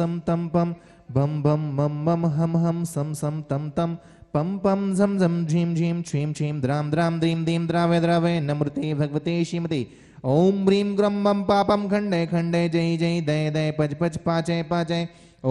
सम तम पम बम बम मम मम हम हम सम सम तम तम पम पम झम झम झीम झीम छीम छीम द्राम द्राम द्रीम दीम द्रावे द्रावे नमृते भगवते श्रीमते ओम ब्रीम ग्रम बम पापम खंडे खंडे जय जय दय दय पच पच पाचे पाचे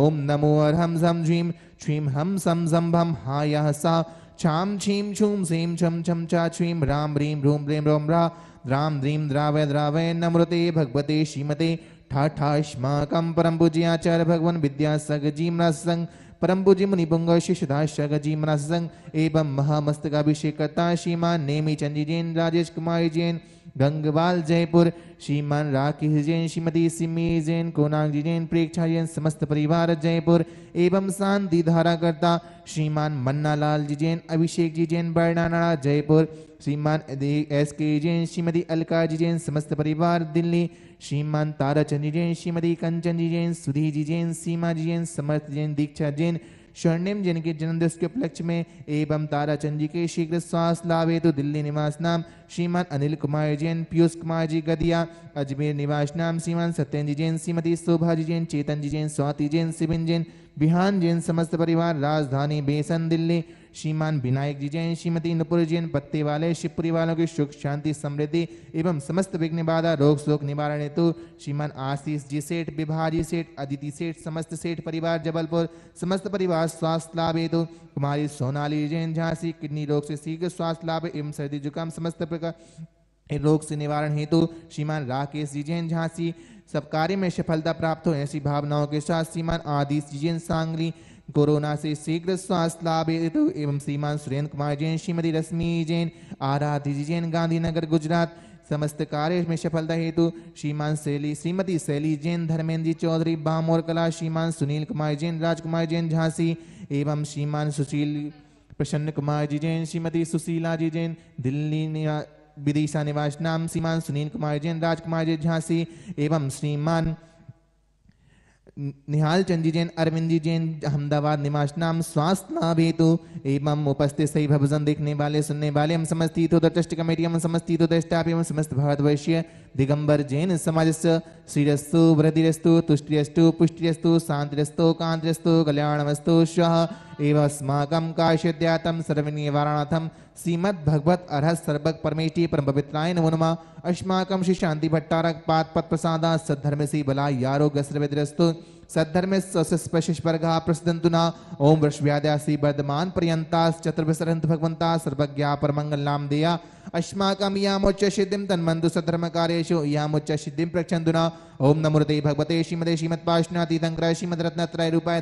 ओम नमो अरहम झम झीम छीम हम सम झम भम हा यह सा छाम छीम छूम सीम छम छम चा छीम राम ब्रीम रूम ब्रीम रोम रा द्राम द्रीम द्रावे द्रावे नमृते भगवते श्रीमते ठाठाष्माकं परम्बुजियाचार्य भगवान् विद्यासगजीम्नासङ् परम्बुजि मुनिपुङ्ग शिशुदाशगजीम्नासङ् एवं महामस्तकाभिषेकता श्रीमान् नेमी चंद जैन राजेश कुमार जैन गंगवाल जयपुर श्रीमान राकेश जैन श्रीमती सिमी जैन जी जैन प्रेक्षा जैन समस्त परिवार जयपुर एवं शांति धाराकर्ता श्रीमान मन्नालाल जी जैन अभिषेक जी जैन बरनाना जयपुर श्रीमान एस के जैन श्रीमती अलका जी जैन समस्त परिवार दिल्ली श्रीमान ताराचंद जी जैन श्रीमती कंचन जी जैन सुधी जी जैन सीमा जी जैन समर्थ जैन दीक्षा जैन स्वर्णिम जिनके जन्मदिवस के उपलक्ष्य में एवं ताराचंद जी के शीघ्र स्वास्थ्य लाभ हेतु तो दिल्ली निवास नाम श्रीमान अनिल कुमार जैन पीयूष कुमार जी गदिया अजमेर निवास नाम श्रीमान सत्यन जी जैन श्रीमती शोभा जी जैन चेतन जी जैन स्वाति जैन सिविन जैन बिहान जैन समस्त परिवार राजधानी बेसन दिल्ली श्रीमान विनायक जी जैन श्रीमती इंद्रपुर जैन पत्ते वाले शिवपुरी वालों की सुख शांति समृद्धि एवं समस्त विघ्न बाधा रोग शोक निवारण हेतु श्रीमान आशीष जी सेठ विभाजी सेठ अदिति सेठ समस्त सेठ परिवार जबलपुर समस्त परिवार स्वास्थ्य लाभ हेतु कुमारी सोनाली जैन झांसी किडनी रोग से शीघ्र स्वास्थ्य लाभ एवं सर्दी जुकाम समस्त प्रकार रोग से निवारण हेतु श्रीमान राकेश जी जैन झांसी सब कार्य में सफलता प्राप्त हो ऐसी भावनाओं के साथ श्रीमान आदिश जी जैन सांगली कोरोना से शीघ्र स्वास्थ्य लाभ हेतु एवं श्रीमान सुरेंद्र कुमार जैन श्रीमती रश्मि जैन आराध्य जी जैन गांधीनगर गुजरात समस्त कार्य में सफलता हेतु श्रीमान शैली श्रीमती शैली जैन धर्मेंद्र जी चौधरी बामोर कला श्रीमान सुनील कुमार जैन राजकुमार जैन झांसी एवं श्रीमान सुशील प्रसन्न कुमार जी जैन श्रीमती सुशीला जी जैन दिल्ली विदिशा निवास नाम श्रीमान सुनील कुमार जैन राजकुमार जी झांसी एवं श्रीमान निहाल चंदी जैन अरविंदी जैन अहमदाबाद निवास नाम स्वास्थ्य नाभेतु तो एवं उपस्थित सही भजन देखने वाले सुनने वाले हम समस्त हितोदर ट्रस्ट कमेटी हम समस्त हितोदर स्टाफ एवं समस्त भारतवर्षीय दिगंबर जैन समाजस्य श्रीरस्तु वृद्धिरस्तु तुष्टिरस्तु पुष्टिरस्तु शांतिरस्तु कांतिरस्तु कल्याणमस्तु श्वः एव अस्माकं काशीद्यातं सर्वनिवारणार्थं श्रीमद्भगवत् अर्ह सर्वक परमेष्टि परम पवित्राय नमो नमः अस्माकं श्री शांति भट्टारक पाद पत प्रसादा सद्धर्मसी बलाय आरोग्य सर्वदिरस्तु सद्धर्मे सस्पशिष्पर्घः ओं ॐ वर्धमान पर्यंता पर्यन्ताश्चतुर्विसरन्तु भगवंता सर्वज्ञा परमङ्गलां देया अस्माकं यामुच्चसिद्धिं तन्मन्तु सधर्मकार्येषु यामुच्चसिद्धिं प्रक्षन्तु न ॐ नमूर्ते भगवते श्रीमते श्रीमत्पाश्नातीतङ्कर प्रभा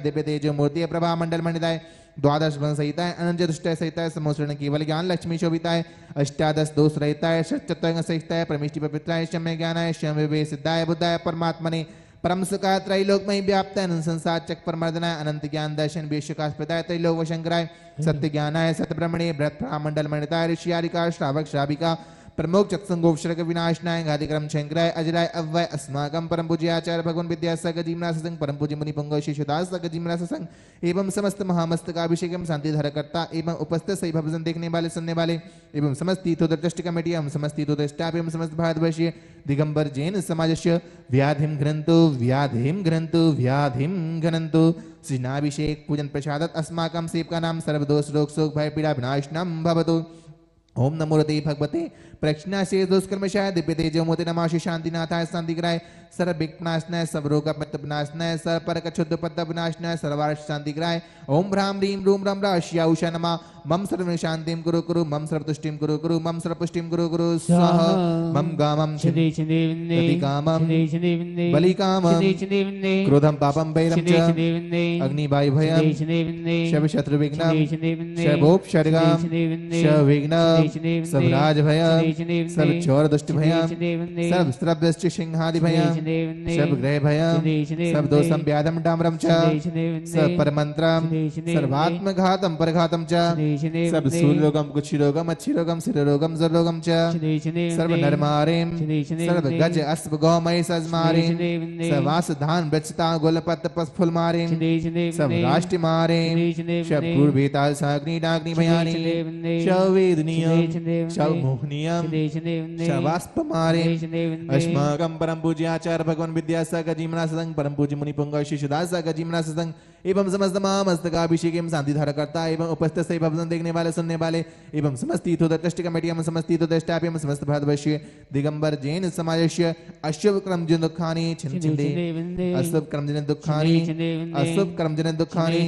मंडल प्रभामण्डलमण्डिताय द्वादश वन सहिताय अनंतुष्ट सहिताय समोसरण केवल ज्ञान लक्ष्मी शोभिताय अष्टादश दोष षट षट्चतंग सहिताय परमेष्टि पवित्राय शम्य ज्ञानाय शम्य सिद्धाय बुद्धाय परमात्मने परम सुखा त्रैलोकमय व्याप्त है संसार चक पर मर्दना अनंत ज्ञान दर्शन विश्वकाश प्रदाय त्रैलोक शंकराय हम्म। सत्य ज्ञानाय सत्य ब्रह्मणे भ्रत मंडल ऋषि आरिका श्रावक श्राविका प्रमुख सत्संगोप विनाश नाय घाधिक्रम शंकराय अजराय अव्वय अस्माकं परम पूज्य आचार्य भगवान विद्यासागर जीमनाथ संग परम पूज्य मुनि पंगो शिशुदास सागर जीमनाथ संग एवं समस्त महामस्तकाभिषेकम शांति धारकर्ता एवं उपस्थित सही भजन देखने वाले सुनने वाले एवं समस्त तीर्थोदृष्ट कमेटी एवं समस्त तीर्थोदृष्टा एवं समस्त भारतवर्षीय दिगंबर जैन समाजस्य व्याधिम घ्रंतु व्याधिम घ्रंतु व्याधिम घ्रंतु श्रीनाभिषेक पूजन प्रसाद अस्माकं सेवकानां सर्वदोष रोग सुख भय पीड़ा विनाशनम भवतु ओम नमो हृदय भगवते प्रक्षणाशे दुष्कर्मशाय दिव्य तेजो मोदे श्री शांतिनाथाय शांतिग्राय सर्व विघ्नाशनाय सब रोग विनाशनाय सर्व परक शुद्ध पद विनाशनाय सर्वार्थ शांतिग्राय ओम भ्राम रीम रूम रम राशिया उषा नमा मम सर्व शांति कुरु कुरु मम सर्व तुष्टि कुरु कुरु मम सर्व पुष्टि कुरु कुरु स्वाह मम गामम छिंदे छिंदे विन्दे कामम छिंदे छिंदे विन्दे बलि कामम छिंदे छिंदे विन्दे क्रोधम पापम भयम च छिंदे विन्दे अग्नि वायु भयम छिंदे छिंदे विन्दे शव शत्रु विघ्न छिंदे छिंदे विन्दे शव शभोप शरगा छिंदे छिंदे विन्दे शव विघ्न छिंदे छिंदे विन्दे सब राज भय छिंदे छिंदे विन्दे सब चोर दुष्ट भय छिंदे छिंदे विन्दे सब स्त्रब दृष्ट सिंहादि भय छिंदे छिंदे विन्दे सब ग्रह भय छिंदे छिंदे विन्दे सब दोषम व्याधम डामरम च छिंदे छिंदे विन्दे सब परमंत्रम सर्वात्मघातम परघातम च छिंदे स्थूलोगम कुचिरोगम अच्छिरोगम शिरोगम जलोगम सर्वधर्मारिम सर्व गज अस्प गौमय सजमारिम सवास धान ब्रचता गोलपत फुलमारिम सब राष्ट्र मारिम सब पूर्वेताल साग्नि डाग्नि भयानि शवेदनीयम शव मोहनीयम मारिम अस्माकं परम पूज्याचार्य भगवान विद्यासागर जीमना सदंग परम पूज्य मुनि पुंगा शिशुदास सागर जीमना सदंग एवं समस्त समस्तमा अभिषेक एवं शांति धारा करता एवं उपस्थित सही भवन देखने वाले सुनने वाले एवं समस्ती दृष्टि कमेटी एवं समस्ती दृष्टा एवं समस्त भारतवर्षीय दिगंबर जैन समाजस्य अशुभ क्रम जिन दुखानी दे अशुभ क्रम जिन दुखानी अशुभ क्रम जिन दुखानी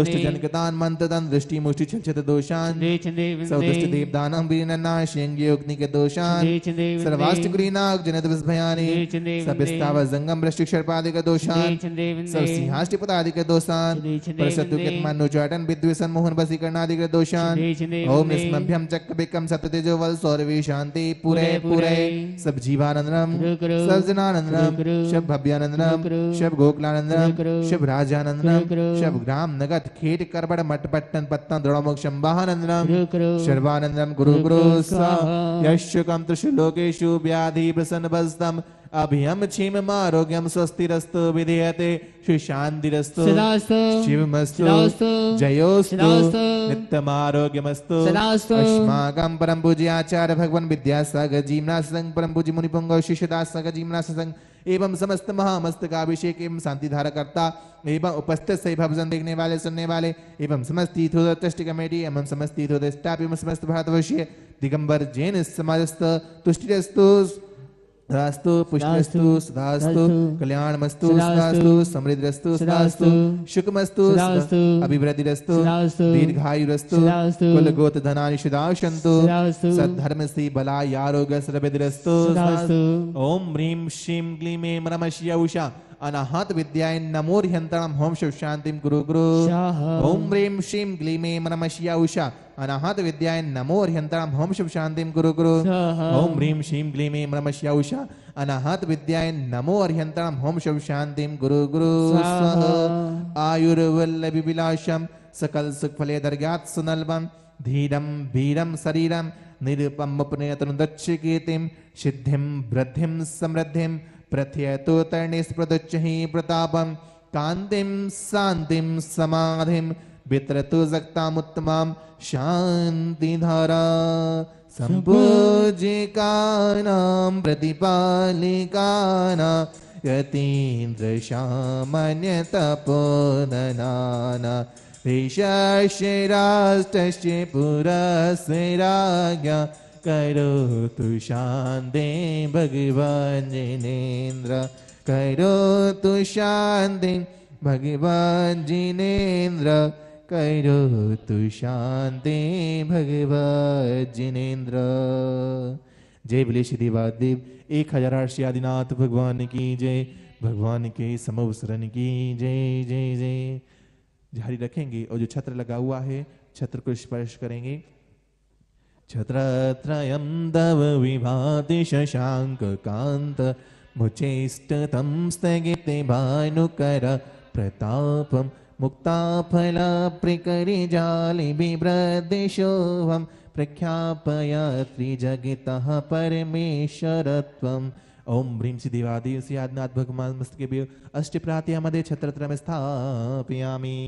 दुष्ट जन के दान मंत्र दान दृष्टि मुष्टि छल दोषान सब दुष्ट देव देवदानम वीरना श्रेंगे अग्नि के दोषान सर्वाष्ट गुरीनाग जनत विस्भयानी सब स्थावर जंगम वृष्टिक सर्पादिक दोषान सब सिंहाष्ट पदादिक दोषान दोषान परसतुकित मनुजाटन विद्वेषन मोहन वसीकरण दोषान ओम स्मभ्यम चक्र विक्रम सप्ततेजो बल शांति पूरे पूरे सब जीवानंदनम सब जनानंदनम सब भव्यानंदनम सब गोकुलानंदनम सब राजानंदनम सब ग्राम नगत खेट करबड़ मटपट्टन पत्तन द्रोणमुख शंबानंदनम सर्वानंदनम गुरु गुरु यशुकम त्रिशु लोकेशु व्याधि प्रसन्न बस्तम अभियम क्षीम आरोग्यम स्वस्तिरस्तु विधेयते श्री शांतिरस्तु शिवमस्त जयोस्त नित्यम आरोग्यमस्तु अस्माकं परम पूज्य आचार्य भगवान विद्यासागर जीमना संग परम पूज्य मुनि पुंगव शिष्यदास सागर जीमना संग एवं समस्त अभिषेक एवं शांति धारा करता एवं उपस्थित सही भवजन देखने वाले सुनने वाले एवं समस्त तीर्थोदय कमेटी एवं समस्त तीर्थोदय एवं समस्त भारतवर्षीय दिगंबर जैन समाजस्त तुष्टिस्तु धास्तु पुष्णस्तु सुधास्तु कल्याणमस्तु सुधास्तु समृद्धस्तु सुधास्तु शुकमस्तु सुधास्तु अभिवृद्धिरस्तु दीर्घायुरस्तु कुलगोत धनानि सुदाशन्तु सद्धर्म बलाय बला यारोग्य सर्वदिरस्तु ओम ह्रीं श्रीं ग्लीं मे नमः उषा अनाहत विद्याय नमो होम शिव शांतिम गुरु गुरु ओम ह्रीम श्रीम ग्लीमे मनम शिया उषा अनाहत विद्याय नमो ह्यंतणम होम शिव शांतिम गुरु गुरु ओम ह्रीम श्रीम ग्लीमे मनम शिया उषा अनाहत विद्याय नमो होम शिव शांतिम गुरु गुरु आयुर्वल्लभि विलासम सकल सुख फले दर्गात सुनलबम धीरम भीरम शरीरम निरुपम उपनेतनुदच्छ कीर्तिम सिद्धिम वृद्धिम समृद्धिम पृथयतु तरणस्पृदच्छ प्रतापं कान्तिं शान्तिं समाधिं वितरतु सक्तामुत्तमां शान्तिधारा सम्पूजिकानां प्रतिपालिकाना नतीन्द्रशामन्यतपोनना ऋषस्य पुरस्य राज्ञा करो तु दे भगवान जिनेन्द्र करो तु दे भगवान जिनेन्द्र करो तु दे भगवान जिनेन्द्र जय बोले श्री वादेव एक हजार आठ श्री आदिनाथ भगवान की जय भगवान के समवसरण की जय जय जय जारी रखेंगे और जो छत्र लगा हुआ है छत्र को स्पर्श करेंगे छत्रत्रयं तव विभाति शशाङ्ककान्त मुचेष्टतं स्थगिते भानुकर प्रतापं मुक्ताफलाप्रिकरिजालिबिभ्रदिशोऽहं प्रख्यापयात्रिजगितः परमेश्वरत्वम् ॐ ह्रीं सिदिवादि श्रीयादनाथ भगवान् मस्तकेभ्यो अष्टप्रात्यामदे छत्रत्रयं स्थापयामि